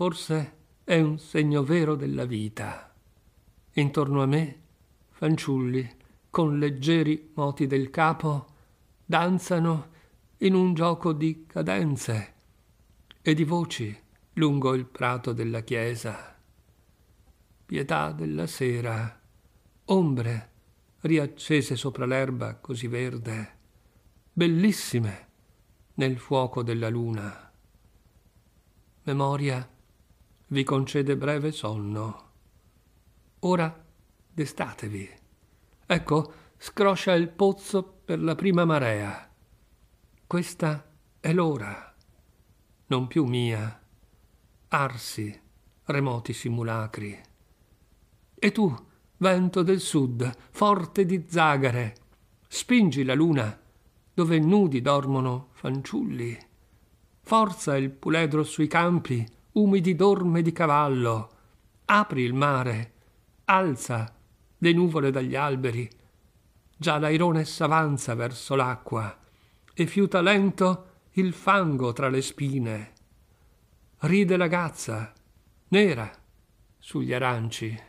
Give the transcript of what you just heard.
Forse è un segno vero della vita. Intorno a me, fanciulli, con leggeri moti del capo, danzano in un gioco di cadenze e di voci lungo il prato della chiesa. Pietà della sera, ombre riaccese sopra l'erba così verde, bellissime nel fuoco della luna. Memoria vi concede breve sonno. Ora destatevi. Ecco, scroscia il pozzo per la prima marea. Questa è l'ora, non più mia. Arsi, remoti simulacri. E tu, vento del sud, forte di zagare, spingi la luna dove nudi dormono fanciulli. Forza il puledro sui campi, umidi d'orme di cavallo apri il mare alza le nuvole dagli alberi già l'airone s'avanza verso l'acqua e fiuta lento il fango tra le spine ride la gazza nera sugli aranci